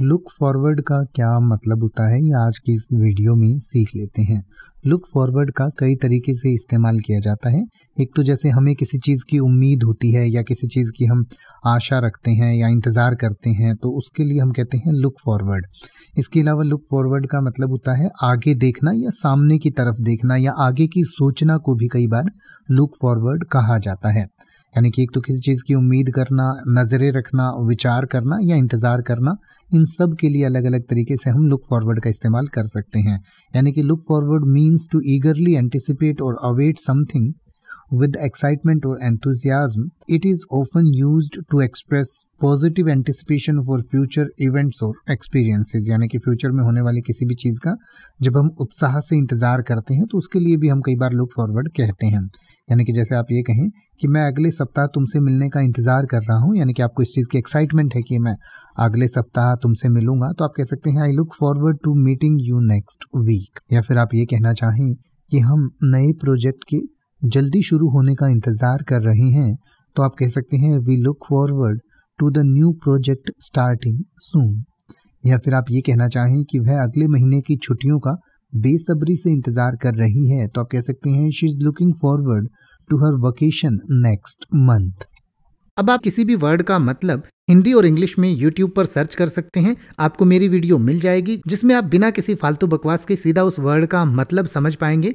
Look forward का क्या मतलब होता है ये आज की इस वीडियो में सीख लेते हैं लुक फॉरवर्ड का कई तरीके से इस्तेमाल किया जाता है एक तो जैसे हमें किसी चीज़ की उम्मीद होती है या किसी चीज़ की हम आशा रखते हैं या इंतज़ार करते हैं तो उसके लिए हम कहते हैं लुक फॉरवर्ड इसके अलावा लुक फॉरवर्ड का मतलब होता है आगे देखना या सामने की तरफ देखना या आगे की सोचना को भी कई बार लुक फॉरवर्ड कहा जाता है यानी कि एक तो किसी चीज़ की उम्मीद करना नज़रें रखना विचार करना या इंतज़ार करना इन सब के लिए अलग अलग तरीके से हम लुक फॉरवर्ड का इस्तेमाल कर सकते हैं यानी कि look forward means to eagerly anticipate और await something with excitement or enthusiasm. It is often used to express positive anticipation for future events और एक्सपीरियंसेस यानी कि फ्यूचर में होने वाली किसी भी चीज़ का जब हम उत्साह से इंतज़ार करते हैं तो उसके लिए भी हम कई बार लुक फॉरवर्ड कहते हैं यानी कि जैसे आप ये कहें कि मैं अगले सप्ताह तुमसे मिलने का इंतज़ार कर रहा हूँ यानी कि आपको इस चीज़ की एक्साइटमेंट है कि मैं अगले सप्ताह तुमसे मिलूंगा तो आप कह सकते हैं I look forward to meeting you next week या फिर आप ये कहना चाहें कि हम नए प्रोजेक्ट की जल्दी शुरू होने का इंतज़ार कर रहे हैं तो आप कह सकते हैं we look forward to the new project starting soon या फिर आप ये कहना चाहें कि वह अगले महीने की छुट्टियों का बेसब्री से इंतज़ार कर रही है तो आप कह सकते हैं she is looking forward to her vocation next month अब आप किसी भी वर्ड का मतलब हिंदी और इंग्लिश में यूट्यूब पर सर्च कर सकते हैं आपको मेरी वीडियो मिल जाएगी जिसमें आप बिना किसी फालतू बकवास के सीधा उस वर्ड का मतलब समझ पाएंगे